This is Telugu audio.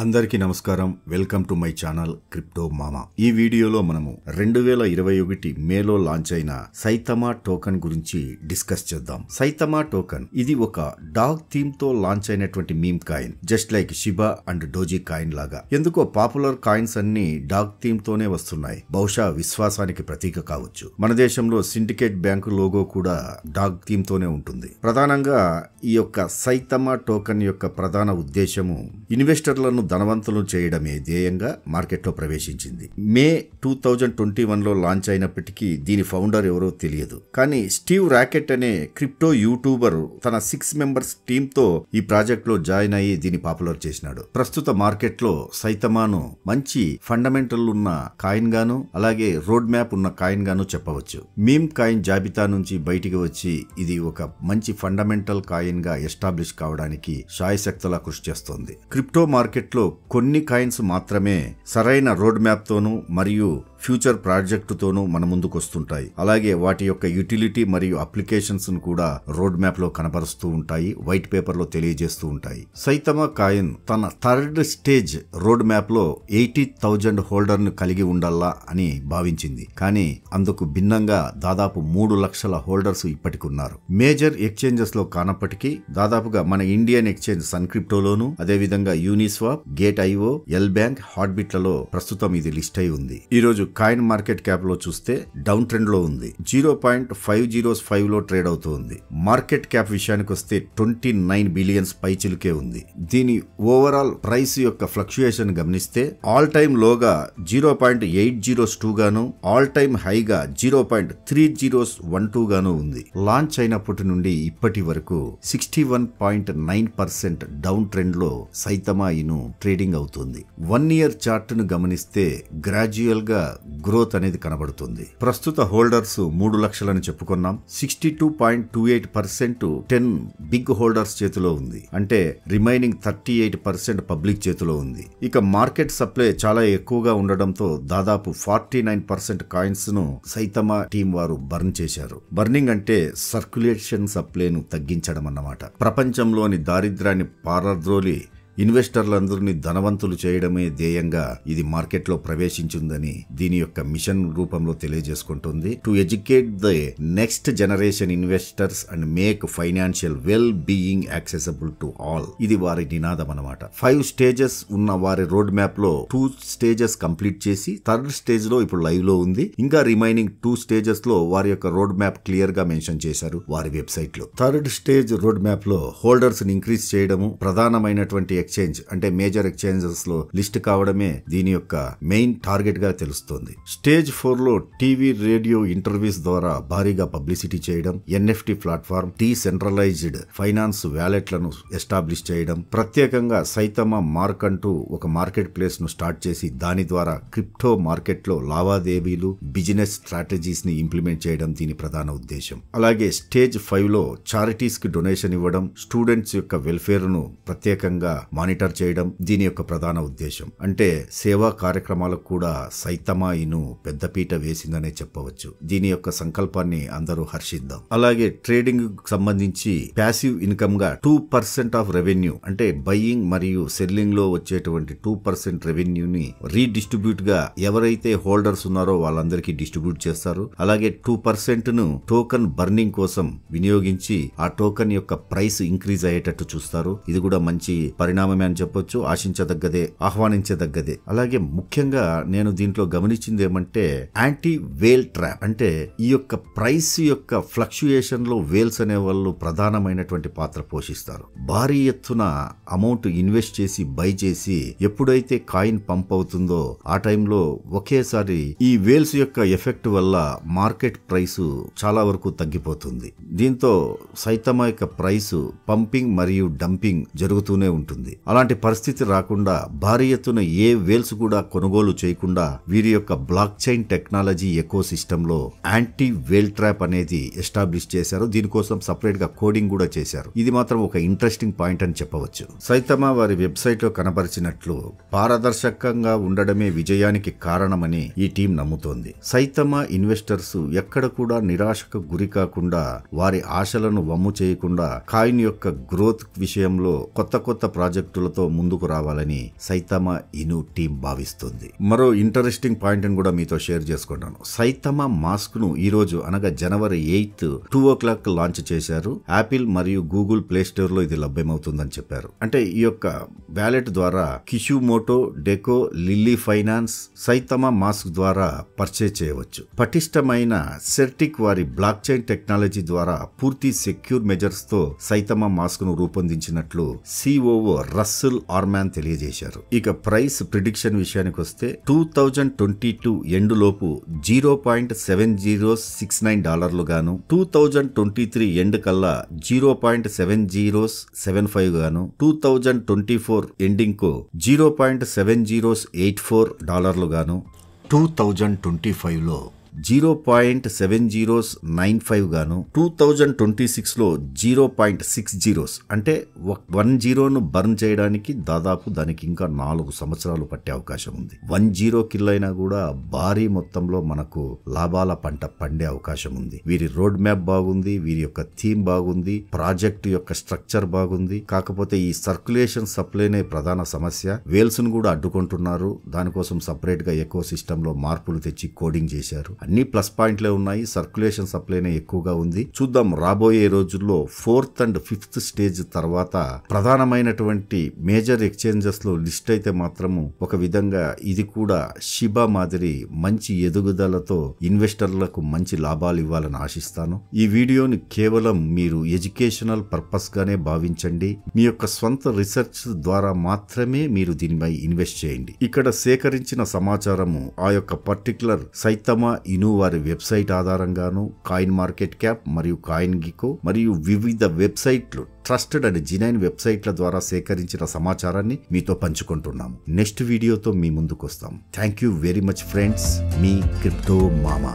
అందరికీ నమస్కారం welcome to my channel crypto మామా ఈ వీడియోలో మనము రెండు వేల ఇరవై ఒకటి మేలో లాంచ్ అయిన సైతమా టోకన్ గురించి డిస్కస్ చేద్దాం సైతమా టోకన్ ఇది ఒక డాగ్ థీమ్ తో లాంచ్ అయినటువంటి meme coin just like shiba and doge coin లాగా ఎందుకో పాపులర్ కాయిన్స్ అన్ని డాగ్ థీమ్ తోనే వస్తున్నాయి బహుశా విశ్వాసానికి ప్రతీక కావచ్చు మన దేశంలో సిండికేట్ బ్యాంకు లోగో కూడా డాగ్ థీమ్ తోనే ఉంటుంది ప్రధానంగా ఈ యొక్క సైతమా టోకన్ యొక్క ప్రధాన ఉద్దేశము ఇన్వెస్టర్లను ప్రజలను ధనవంతులు చేయడమే ధ్యేయంగా మార్కెట్లో ప్రవేశించింది మే టూ థౌజండ్ ట్వంటీ వన్లో లాంచ్ అయినప్పటికీ దీని ఫౌండర్ ఎవరో తెలియదు కానీ స్టీవ్ రాకెట్ అనే క్రిప్టో యూట్యూబర్ తన సిక్స్ మెంబర్స్ టీమ్ తో ఈ ప్రాజెక్ట్ లో జాయిన్ అయ్యి దీన్ని పాపులర్ చేసినాడు ప్రస్తుత మార్కెట్ లో సైతమాను మంచి ఫండమెంటల్ ఉన్న కాయిన్ గాను అలాగే రోడ్ మ్యాప్ ఉన్న కాయిన్ గాను చెప్పవచ్చు మీమ్ కాయిన్ జాబితా నుంచి బయటికి వచ్చి ఇది ఒక మంచి ఫండమెంటల్ కాయిన్ గా ఎస్టాబ్లిష్ కావడానికి శాయశక్తులా కృషి చేస్తోంది క్రిప్టో మార్కెట్ మార్కెట్లో కొన్ని కాయిన్స్ మాత్రమే సరైన రోడ్ మ్యాప్తోనూ మరియు ఫ్యూచర్ ప్రాజెక్టుతోనూ మన ముందుకు వస్తుంటాయి అలాగే వాటి యొక్క యూటిలిటీ మరియు అప్లికేషన్స్ కూడా రోడ్ మ్యాప్ లో కనపరుస్తూ ఉంటాయి వైట్ పేపర్ లో తెలియజేస్తూ ఉంటాయి సైతమ కాయన్ తన థర్డ్ స్టేజ్ రోడ్ మ్యాప్ లో ఎయిటీ థౌజండ్ హోల్డర్ ను కలిగి ఉండాలా అని భావించింది కానీ అందుకు భిన్నంగా దాదాపు మూడు లక్షల హోల్డర్స్ ఇప్పటికున్నారు మేజర్ ఎక్స్చేంజెస్ లో కానప్పటికీ దాదాపుగా మన ఇండియన్ ఎక్స్చేంజ్ సన్క్రిప్టోలోను అదేవిధంగా Uniswap gate IO L bank హాట్బిట్లలో ప్రస్తుతం ఇది లిస్ట్ అయి ఉంది ఈ రోజు కాయిన్ మార్కెట్ క్యాప్ లో చూస్తే డౌన్ ట్రెండ్ లో ఉంది zero point five zeros five లో ట్రేడ్ అవుతుంది మార్కెట్ క్యాప్ విషయానికి వస్తే ట్వంటీ నైన్ బిలియన్స్ చిలుకే ఉంది దీని ఓవరాల్ ప్రైస్ యొక్క ఫ్లక్చుయేషన్ గమనిస్తే ఆల్ టైమ్ లోగా zero point eight zeros two గాను ఆల్ టైమ్ హైగా zero point three zeros one two గాను ఉంది లాంచ్ అయినప్పటి నుండి ఇప్పటి వరకు sixty one point nine percent down trend లో సైతమా ట్రేడింగ్ అవుతుంది వన్ ఇయర్ చార్ట్ ను గమనిస్తే గ్రాడ్యుయల్ గా గ్రోత్ అనేది కనబడుతుంది ప్రస్తుత హోల్డర్స్ మూడు లక్షలని చెప్పుకున్నాం sixty two point two eight percent ten big holders చేతిలో ఉంది అంటే remaining thirty eight percent public చేతిలో ఉంది ఇక మార్కెట్ సప్లై చాలా ఎక్కువగా ఉండడంతో దాదాపు ఫార్టీ నైన్ పర్సెంట్ కాయిన్స్ ను సైతమా టీం వారు బర్న్ చేశారు బర్నింగ్ అంటే సర్క్యులేషన్ సప్లైను తగ్గించడం అన్నమాట ప్రపంచంలోని దారిద్ర్యాన్ని పారద్రోలి ఇన్వెస్టర్లందరినీ ధనవంతులు చేయడమే ధ్యేయంగా ఇది మార్కెట్లో ప్రవేశించిందని దీని యొక్క మిషన్ రూపంలో తెలియజేసుకుంటుంది to educate the next generation investors and make financial well being accessible to all ఇది వారి నినాదం అనమాట ఫైవ్ స్టేజెస్ ఉన్న వారి రోడ్ మ్యాప్ లో టూ స్టేజెస్ కంప్లీట్ చేసి థర్డ్ స్టేజ్ లో ఇప్పుడు లైవ్ లో ఉంది ఇంకా రిమైనింగ్ టూ స్టేజెస్ లో వారి యొక్క రోడ్ మ్యాప్ క్లియర్ గా మెన్షన్ చేశారు వారి వెబ్సైట్ లో థర్డ్ స్టేజ్ రోడ్ మ్యాప్ లో హోల్డర్స్ ని ఇంక్రీజ్ చేయడము ప్రధానమైనటువంటి ఎక్స్చేంజ్ అంటే మేజర్ ఎక్స్చేంజెస్ లో లిస్ట్ కావడమే దీని యొక్క మెయిన్ టార్గెట్ గా తెలుస్తోంది స్టేజ్ ఫోర్ లో టీవీ రేడియో ఇంటర్వ్యూస్ ద్వారా భారీగా పబ్లిసిటీ చేయడం ఎన్ఎఫ్టి ప్లాట్ఫామ్ డీసెంట్రలైజ్డ్ ఫైనాన్స్ వ్యాలెట్లను ఎస్టాబ్లిష్ చేయడం ప్రత్యేకంగా సైతమ మార్క్ అంటూ ఒక మార్కెట్ ప్లేస్ ను స్టార్ట్ చేసి దాని ద్వారా క్రిప్టో మార్కెట్ లో లావాదేవీలు బిజినెస్ స్ట్రాటజీస్ ని ఇంప్లిమెంట్ చేయడం దీని ప్రధాన ఉద్దేశం అలాగే స్టేజ్ ఫైవ్ లో చారిటీస్ కి డొనేషన్ ఇవ్వడం స్టూడెంట్స్ యొక్క వెల్ఫేర్ ను ప్రత్యేకంగా మానిటర్ చేయడం దీని యొక్క ప్రధాన ఉద్దేశం అంటే సేవా కార్యక్రమాలకు కూడా సైతమాయిను పెద్దపీట వేసిందనే చెప్పవచ్చు దీని యొక్క సంకల్పాన్ని అందరూ హర్షిద్దాం అలాగే ట్రేడింగ్ సంబంధించి ప్యాసివ్ ఇన్కమ్ గా టూ పర్సెంట్ ఆఫ్ రెవెన్యూ అంటే బయ్యింగ్ మరియు సెల్లింగ్ లో వచ్చేటువంటి టూ పర్సెంట్ రెవెన్యూని రీడిస్ట్రిబ్యూట్ గా ఎవరైతే హోల్డర్స్ ఉన్నారో వాళ్ళందరికీ డిస్ట్రిబ్యూట్ చేస్తారు అలాగే టూ పర్సెంట్ ను టోకన్ బర్నింగ్ కోసం వినియోగించి ఆ టోకన్ యొక్క ప్రైస్ ఇంక్రీజ్ అయ్యేటట్టు చూస్తారు ఇది కూడా మంచి పరిణామం పరిణామమే అని చెప్పొచ్చు ఆశించదగ్గదే ఆహ్వానించదగ్గదే అలాగే ముఖ్యంగా నేను దీంట్లో గమనించింది ఏమంటే యాంటీ వేల్ ట్రాప్ అంటే ఈ యొక్క ప్రైస్ యొక్క ఫ్లక్చుయేషన్ లో వేల్స్ అనే వాళ్ళు ప్రధానమైనటువంటి పాత్ర పోషిస్తారు భారీ ఎత్తున అమౌంట్ ఇన్వెస్ట్ చేసి బై చేసి ఎప్పుడైతే కాయిన్ పంప్ అవుతుందో ఆ టైంలో ఒకేసారి ఈ వేల్స్ యొక్క ఎఫెక్ట్ వల్ల మార్కెట్ ప్రైస్ చాలా వరకు తగ్గిపోతుంది దీంతో సైతమ యొక్క ప్రైస్ పంపింగ్ మరియు డంపింగ్ జరుగుతూనే ఉంటుంది వచ్చింది అలాంటి పరిస్థితి రాకుండా భారీ ఎత్తున ఏ వేల్స్ కూడా కొనుగోలు చేయకుండా వీరి యొక్క blockchain technology ecosystem లో యాంటీ వేల్ ట్రాప్ అనేది ఎస్టాబ్లిష్ చేశారు దీనికోసం సపరేట్ గా కోడింగ్ కూడా చేశారు ఇది మాత్రం ఒక ఇంట్రెస్టింగ్ పాయింట్ అని చెప్పవచ్చు సైతమ వారి వెబ్సైట్ లో కనపరిచినట్లు పారదర్శకంగా ఉండడమే విజయానికి కారణమని ఈ టీం నమ్ముతోంది సైతమ ఇన్వెస్టర్స్ ఎక్కడ కూడా నిరాశకు గురి కాకుండా వారి ఆశలను వమ్ము చేయకుండా కాయిన్ యొక్క గ్రోత్ విషయంలో కొత్త కొత్త ప్రాజెక్ట్ ప్రాజెక్టులతో ముందుకు రావాలని సైతమ ఇను టీం భావిస్తుంది మరో ఇంట్రెస్టింగ్ పాయింట్ కూడా మీతో షేర్ చేసుకుంటాను సైతమ మాస్క్ ను ఈ రోజు అనగా జనవరి eighth two o'clock launch చేశారు యాపిల్ మరియు గూగుల్ ప్లే స్టోర్ లో ఇది లభ్యమవుతుందని చెప్పారు అంటే ఈ యొక్క వ్యాలెట్ ద్వారా మోటో డెకో లిల్లీ ఫైనాన్స్ సైతమ మాస్క్ ద్వారా పర్చేజ్ చేయవచ్చు పటిష్టమైన సెర్టిక్ వారి బ్లాక్ చైన్ టెక్నాలజీ ద్వారా పూర్తి సెక్యూర్ మెజర్స్ తో సైతమ మాస్క్ ను రూపొందించినట్లు సిఓఓ రస్సుల్ ఆర్మాన్ తెలియజేశారు ఇక ప్రైస్ ప్రిడిక్షన్ విషయానికి వస్తే two thousand twenty two end లోపు zero point seven zero six nine డాలర్లు గాను two thousand twenty three end కల్లా zero point seven zero seven five గాను two thousand twenty four ending కు zero point seven zero eight four డాలర్లు గాను టూ థౌజండ్ ట్వంటీ ఫైవ్లో zero point seven zeros nine five గాను టూ థౌజండ్ ట్వంటీ సిక్స్లో జీరో పాయింట్ సిక్స్ జీరోస్ అంటే వన్ జీరోను బర్న్ చేయడానికి దాదాపు దానికి ఇంకా నాలుగు సంవత్సరాలు పట్టే అవకాశం ఉంది వన్ జీరో కిల్లైనా కూడా భారీ మొత్తంలో మనకు లాభాల పంట పండే అవకాశం ఉంది వీరి రోడ్ మ్యాప్ బాగుంది వీరి యొక్క థీమ్ బాగుంది ప్రాజెక్ట్ యొక్క స్ట్రక్చర్ బాగుంది కాకపోతే ఈ సర్క్యులేషన్ సప్లైనే ప్రధాన సమస్య వేల్స్ను కూడా అడ్డుకుంటున్నారు దానికోసం సపరేట్గా ఎకో సిస్టంలో మార్పులు తెచ్చి కోడింగ్ చేశారు అన్ని ప్లస్ పాయింట్లే ఉన్నాయి సర్క్యులేషన్ సప్లైనే ఎక్కువగా ఉంది చూద్దాం రాబోయే రోజుల్లో ఫోర్త్ అండ్ ఫిఫ్త్ స్టేజ్ తర్వాత ప్రధానమైనటువంటి మేజర్ ఎక్స్చేంజెస్ లో లిస్ట్ అయితే మాత్రము ఒక విధంగా ఇది కూడా షిబా మాదిరి మంచి ఎదుగుదలతో ఇన్వెస్టర్లకు మంచి లాభాలు ఇవ్వాలని ఆశిస్తాను ఈ వీడియోని కేవలం మీరు ఎడ్యుకేషనల్ పర్పస్ గానే భావించండి మీ యొక్క సొంత రీసెర్చ్ ద్వారా మాత్రమే మీరు దీనిపై ఇన్వెస్ట్ చేయండి ఇక్కడ సేకరించిన సమాచారము ఆ యొక్క పర్టికులర్ సైతమా ఇను వారి వెబ్సైట్ ఆధారంగాను కాయిన్ మార్కెట్ క్యాప్ మరియు కాయిన్ గికో మరియు వివిధ వెబ్సైట్లు ట్రస్టెడ్ అండ్ జినైన్ వెబ్సైట్ల ద్వారా సేకరించిన సమాచారాన్ని మీతో పంచుకుంటున్నాము నెక్స్ట్ వీడియోతో మీ ముందుకు వస్తాం thank you very much friends మీ క్రిప్టో మామా